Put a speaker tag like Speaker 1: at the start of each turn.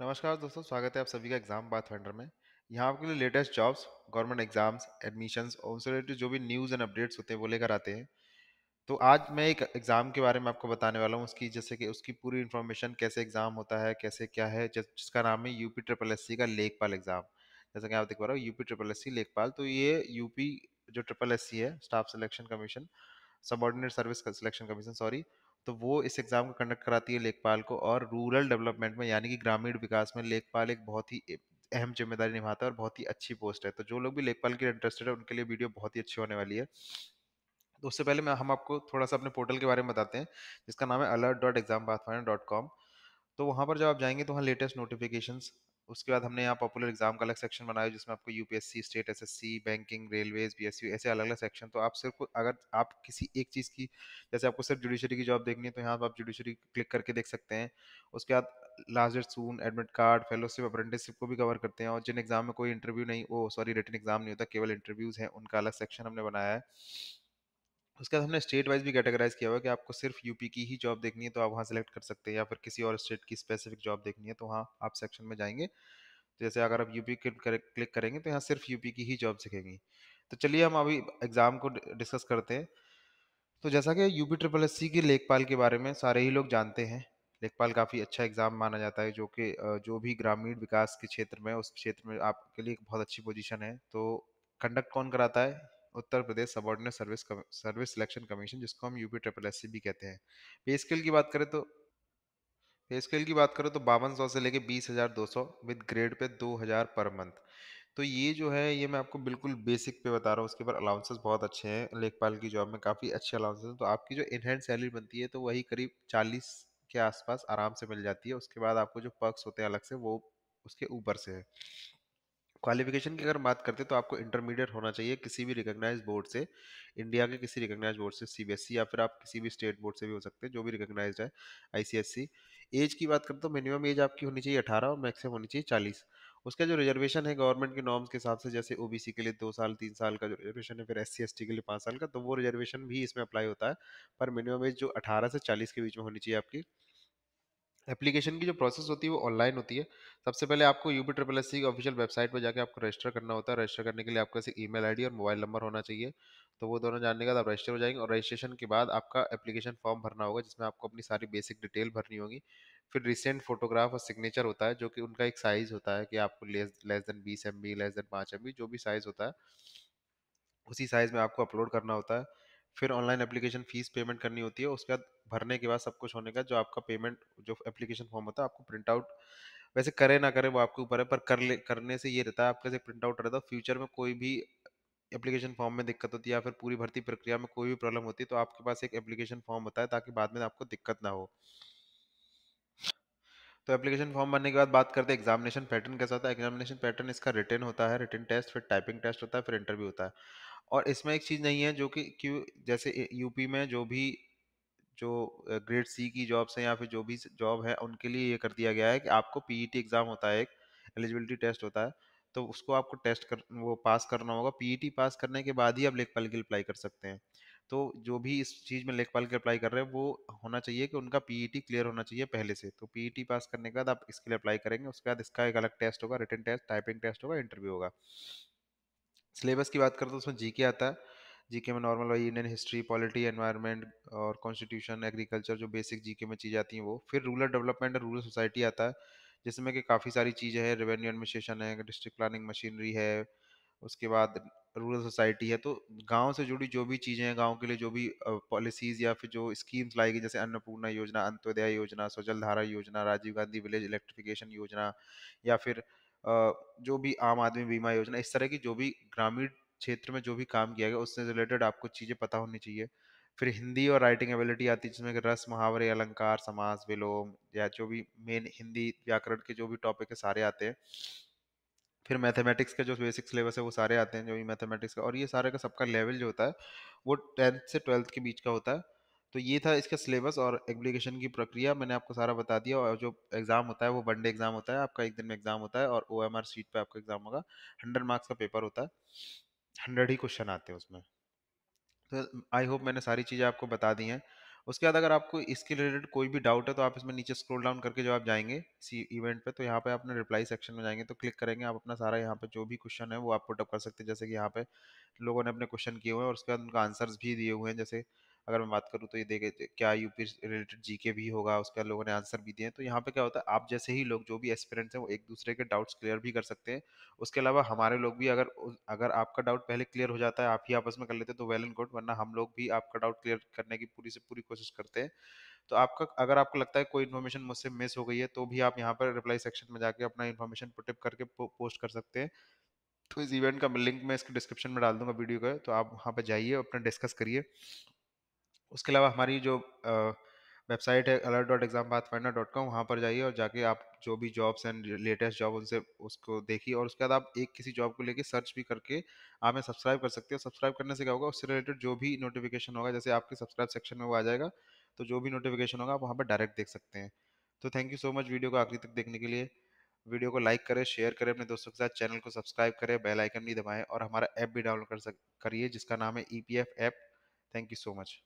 Speaker 1: नमस्कार दोस्तों स्वागत है आप सभी का एग्जाम बात वेंडर में यहाँ आपके लिए latest jobs government exams admissions और उनसे रिलेटेड जो भी न्यूज़ एंड अपडेट्स होते हैं वो लेकर आते हैं तो आज मैं एक एग्ज़ाम के बारे में आपको बताने वाला हूँ उसकी जैसे कि उसकी पूरी इन्फॉर्मेशन कैसे एग्ज़ाम होता है कैसे क्या है जिस, जिसका नाम है यूपी ट्रिपल एस का लेखपाल एग्ज़ाम जैसा कि आप देख पा रहे हो यूपी ट्रिपल एस लेखपाल तो ये यूपी जो ट्रिपल एस है staff selection commission subordinate service selection commission sorry तो वो इस एग्ज़ाम को कंडक्ट कराती है लेखपाल को और रूरल डेवलपमेंट में यानी कि ग्रामीण विकास में लेखपाल एक बहुत ही अहम जिम्मेदारी निभाता है और बहुत ही अच्छी पोस्ट है तो जो लोग भी लेखपाल के इंटरेस्टेड है उनके लिए वीडियो बहुत ही अच्छी होने वाली है तो उससे पहले मैं हम आपको थोड़ा सा अपने पोर्टल के बारे में बताते हैं जिसका नाम है alert dot exam path dot com तो वहाँ पर जब आप जाएंगे तो वहाँ लेटेस्ट नोटिफिकेशन उसके बाद हमने यहाँ पॉपुलर एग्जाम का अलग सेक्शन बनाया जिसमें आपको UPSC state SSC banking railways PSU ऐसे अलग अलग सेक्शन तो आप सिर्फ अगर आप किसी एक चीज़ की जैसे आपको सिर्फ जुडिशरी की जॉब देखनी है तो यहाँ पर आप जुडिशरी क्लिक करके देख सकते हैं उसके बाद last soon admit card fellowship apprenticeship को भी कवर करते हैं और जिन एग्जाम में कोई इंटरव्यू नहीं वो सॉरी रिटर्न एग्जाम नहीं होता केवल इंटरव्यूज़ हैं उनका अलग सेक्शन हमने बनाया है उसके बाद हमने स्टेट वाइज भी कैटेगराइज किया हुआ है कि आपको सिर्फ यूपी की ही जॉब देखनी है तो आप वहाँ सेलेक्ट कर सकते हैं या फिर किसी और स्टेट की स्पेसिफिक जॉब देखनी है तो वहाँ आप सेक्शन में जाएंगे तो जैसे अगर आप यूपी क्लिक करेंगे तो यहाँ सिर्फ यूपी की ही जॉब सीखेंगी तो चलिए हम अभी एग्ज़ाम को डिस्कस करते हैं तो जैसा कि यूपी ट्रिपल एस सी की लेखपाल के बारे में सारे ही लोग जानते हैं लेखपाल काफ़ी अच्छा एग्ज़ाम माना जाता है जो कि जो भी ग्रामीण विकास के क्षेत्र में उस क्षेत्र में आपके लिए एक बहुत अच्छी पोजीशन है तो कंडक्ट कौन कराता है Uttar Pradesh subordinate service service selection commission जिसको हम यूपी ट्रिपल एस भी कहते हैं पे स्केल की बात करें तो पे स्केल की बात करें तो बावन सौ से लेके बीस हज़ार दो सौ विद ग्रेड पे दो हज़ार पर मंथ तो ये जो है ये मैं आपको बिल्कुल बेसिक पे बता रहा हूँ उसके ऊपर अलाउंसेस बहुत अच्छे हैं लेखपाल की जॉब में काफ़ी अच्छे अलाउंसेस तो आपकी जो इनहैंड सैलरी बनती है तो वही करीब चालीस के आसपास आराम से मिल जाती है उसके बाद आपको जो पर्क्स होते हैं अलग से वो उसके ऊपर से है क्वालिफिकेशन की अगर बात करते हैं तो आपको इंटरमीडिएट होना चाहिए किसी भी रिकोगनाइज बोर्ड से इंडिया के किसी रिकोगनाइज बोर्ड से सीबीएसई e या फिर आप किसी भी स्टेट बोर्ड से भी हो सकते हैं जो भी रिकोगनाइज है आईसीएससी एज e। की बात करते तो मिनिमम एज आपकी होनी चाहिए अठारह और मैक्सिमम होनी चाहिए चालीस उसका जो रिजर्वेशन है गवर्नमेंट के नॉर्म्स के हिसाब से जैसे ओबीसी के लिए दो साल तीन साल का जो रिजर्वेशन है फिर एस सी के लिए पाँच साल का तो वो रिजर्वेशन भी इसमें अप्लाई होता है पर मिनिमम एज जो अठारह से चालीस के बीच में होनी चाहिए आपकी एप्लीकेशन की जो प्रोसेस होती है वो ऑनलाइन होती है सबसे पहले आपको U B triple S C की ऑफिशियल वेबसाइट पर जाकर आपको रजिस्टर करना होता है रजिस्टर करने के लिए आपका ई मेल आई और मोबाइल नंबर होना चाहिए तो वो दोनों जानने के बाद आप रजिस्टर हो जाएंगे और रजिस्ट्रेशन के बाद आपका एप्लीकेशन फॉर्म भरना होगा जिसमें आपको अपनी सारी बेसिक डिटेल भरनी होगी फिर रिसेंट फोटोग्राफ और सिग्नेचर होता है जो कि उनका एक साइज़ होता है कि आपको लेस लेस देन बीस एम लेस देन पाँच एम जो भी साइज़ होता है उसी साइज़ में आपको अपलोड करना होता है फिर ऑनलाइन एप्लीकेशन फीस पेमेंट करनी होती है उसके बाद भरने के बाद सब कुछ होने का जो आपका पेमेंट जो एप्लीकेशन फॉर्म होता है आपको प्रिंट आउट वैसे करे ना करे वो आपके ऊपर है पर कर ले करने से ये रहता है आपके से प्रिंट आउट रहता है फ्यूचर में कोई भी एप्लीकेशन फॉर्म में दिक्कत होती है या फिर पूरी भर्ती प्रक्रिया में कोई भी प्रॉब्लम होती है तो आपके पास एक एप्लीकेशन फॉर्म होता है ताकि बाद में आपको दिक्कत ना हो तो एप्लीकेशन फॉर्म भरने के बाद बात करते हैं एग्जामिनेशन पैटर्न कैसा होता है एग्जामिनेशन पैटर्न इसका रिटर्न होता है रिटर्न टेस्ट फिर टाइपिंग टेस्ट होता है फिर इंटरव्यू होता है और इसमें एक चीज़ नहीं है जो कि क्यों जैसे यूपी में जो भी जो ग्रेड सी की जॉब्स हैं या फिर जो भी जॉब है उनके लिए ये कर दिया गया है कि आपको पीईटी एग्ज़ाम होता है एक एलिजिबिलिटी टेस्ट होता है तो उसको आपको टेस्ट कर वो पास करना होगा पीईटी पास करने के बाद ही आप लेखपाल के लिए अप्लाई कर सकते हैं तो जो भी इस चीज़ में लेखपाल के अप्लाई कर रहे हैं वो होना चाहिए कि उनका पीईटी क्लियर होना चाहिए पहले से तो पीईटी पास करने के बाद आप इसके लिए अप्लाई करेंगे उसके बाद इसका एक अलग टेस्ट होगा रिटर्न टेस्ट टाइपिंग टेस्ट होगा इंटरव्यू होगा सिलेबस की बात करें तो उसमें जीके आता है जीके में नॉर्मल वही इंडियन हिस्ट्री पॉलिटी एनवायरनमेंट और कॉन्स्टिट्यूशन एग्रीकल्चर जो बेसिक जीके में चीज़ आती हैं वो फिर रूरल डेवलपमेंट और रूरल सोसाइटी आता है जिसमें कि काफ़ी सारी चीज़ें हैं रेवेन्यू एडमिनिस्ट्रेशन है डिस्ट्रिक्ट प्लानिंग मशीनरी है उसके बाद रूरल सोसाइटी है तो गांव से जुड़ी जो भी चीज़ें हैं गांव के लिए जो भी पॉलिसीज़ या फिर जो स्कीम्स लाई गई जैसे अन्नपूर्णा योजना अंत्योदय योजना स्वजल धारा योजना राजीव गांधी विलेज इलेक्ट्रिफिकेशन योजना या फिर जो भी आम आदमी बीमा योजना इस तरह की जो भी ग्रामीण क्षेत्र में जो भी काम किया गया उससे रिलेटेड आपको चीज़ें पता होनी चाहिए फिर हिंदी और राइटिंग एबिलिटी आती है जिसमें कि रस मुहावरे अलंकार समास विलोम या जो भी मेन हिंदी व्याकरण के जो भी टॉपिक है सारे आते हैं फिर मैथमेटिक्स का जो बेसिक सिलेबस है वो सारे आते हैं जो भी मैथमेटिक्स का और ये सारे का सबका लेवल जो होता है वो टेंथ से ट्वेल्थ के बीच का होता है तो ये था इसका सिलेबस और एप्लीकेशन की प्रक्रिया मैंने आपको सारा बता दिया और जो एग्ज़ाम होता है वो वन डे एग्ज़ाम होता है आपका एक दिन में एग्ज़ाम होता है और ओ एम आर सीट पर आपका एग्ज़ाम होगा हंड्रेड मार्क्स का पेपर होता है हंड्रेड ही क्वेश्चन आते हैं उसमें तो आई होप मैंने सारी चीज़ें आपको बता दी हैं उसके बाद अगर आपको इसके रिलेटेड कोई भी डाउट है तो आप इसमें नीचे स्क्रॉल डाउन करके जब आप जाएंगे इसी इवेंट पे तो यहाँ पे आपने रिप्लाई सेक्शन में जाएंगे तो क्लिक करेंगे आप अपना सारा यहाँ पे जो भी क्वेश्चन है वो आप पुटअप कर सकते हैं जैसे कि यहाँ पे लोगों ने अपने क्वेश्चन किए हुए हैं और उसके बाद उनका आंसर्स भी दिए हुए हैं जैसे अगर मैं बात करूँ तो ये देखे क्या यूपी रिलेटेड के भी होगा उसका लोगों ने आंसर भी दिए तो यहाँ पे क्या होता है आप जैसे ही लोग जो भी एक्सपेरेंट्स हैं वो एक दूसरे के डाउट्स क्लियर भी कर सकते हैं उसके अलावा हमारे लोग भी अगर अगर आपका डाउट पहले क्लियर हो जाता है आप ही आपस में कर लेते हैं तो वेल एंड गुड वरना हम लोग भी आपका डाउट क्लियर करने की पूरी से पूरी कोशिश करते हैं तो आपका अगर आपको लगता है कोई इन्फॉर्मेशन मुझसे मिस हो गई है तो भी आप यहाँ पर रिप्लाई सेक्शन में जाकर अपना इन्फॉर्मेशन पुटअप करके पोस्ट कर सकते हैं तो इस इवेंट का लिंक मैं इसके डिस्क्रिप्शन में डाल दूंगा वीडियो का तो आप वहाँ पर जाइए अपना डिस्कस करिए उसके अलावा हमारी जो वेबसाइट है अलर्ट डॉट एग्जाम बात फाइनर डॉट कॉम वहाँ पर जाइए और जाके आप जो भी जॉब्स एंड लेटेस्ट जॉब उनसे उसको देखिए और उसके बाद आप एक किसी जॉब को लेके सर्च भी करके आप में सब्सक्राइब कर सकते हो सब्सक्राइब करने से क्या होगा उससे रिलेटेड जो भी नोटिफिकेशन होगा जैसे आपके सब्सक्राइब सेक्शन में वो आ जाएगा तो जो भी नोटिफिकेशन होगा आप वहाँ पर डायरेक्ट देख सकते हैं तो thank you so much video को आखिरी तक देखने के लिए वीडियो को लाइक करें शेयर करें अपने दोस्तों के साथ चैनल को सब्सक्राइब करें बेल आइकन भी दबाएं और हमारा ऐप भी डाउनलोड कर सक करिए जिसका नाम है E app thank you so much